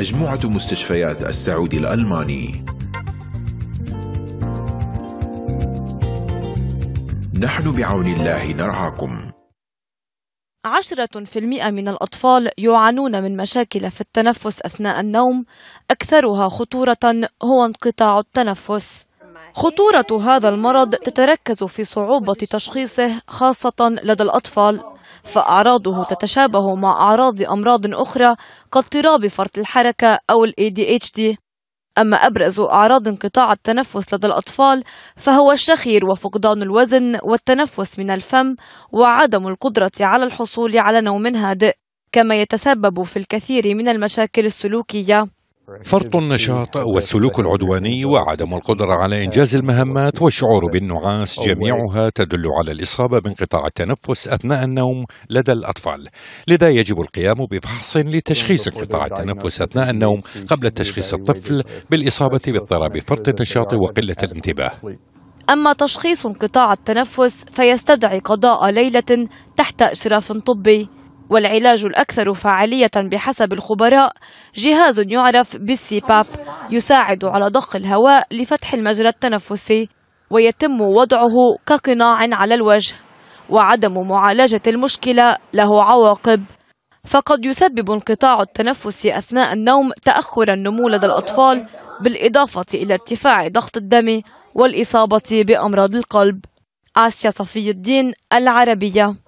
مجموعة مستشفيات السعودي الألماني نحن بعون الله نرعاكم عشرة في المئة من الأطفال يعانون من مشاكل في التنفس أثناء النوم أكثرها خطورة هو انقطاع التنفس خطورة هذا المرض تتركز في صعوبة تشخيصه خاصة لدى الأطفال فأعراضه تتشابه مع أعراض أمراض أخرى كاضطراب فرط الحركة أو الـ ADHD أما أبرز أعراض انقطاع التنفس لدى الأطفال فهو الشخير وفقدان الوزن والتنفس من الفم وعدم القدرة على الحصول على نوم هادئ كما يتسبب في الكثير من المشاكل السلوكية فرط النشاط والسلوك العدواني وعدم القدره على انجاز المهمات والشعور بالنعاس جميعها تدل على الاصابه بانقطاع التنفس اثناء النوم لدى الاطفال، لذا يجب القيام بفحص لتشخيص انقطاع التنفس اثناء النوم قبل تشخيص الطفل بالاصابه باضطراب فرط النشاط وقله الانتباه. أما تشخيص انقطاع التنفس فيستدعي قضاء ليلة تحت إشراف طبي والعلاج الأكثر فعالية بحسب الخبراء جهاز يعرف بالسيباب يساعد على ضخ الهواء لفتح المجرى التنفسي ويتم وضعه كقناع على الوجه وعدم معالجة المشكلة له عواقب فقد يسبب انقطاع التنفس أثناء النوم تأخر النمو لدى الأطفال بالإضافة إلى ارتفاع ضغط الدم والإصابة بأمراض القلب آسيا صفي الدين العربية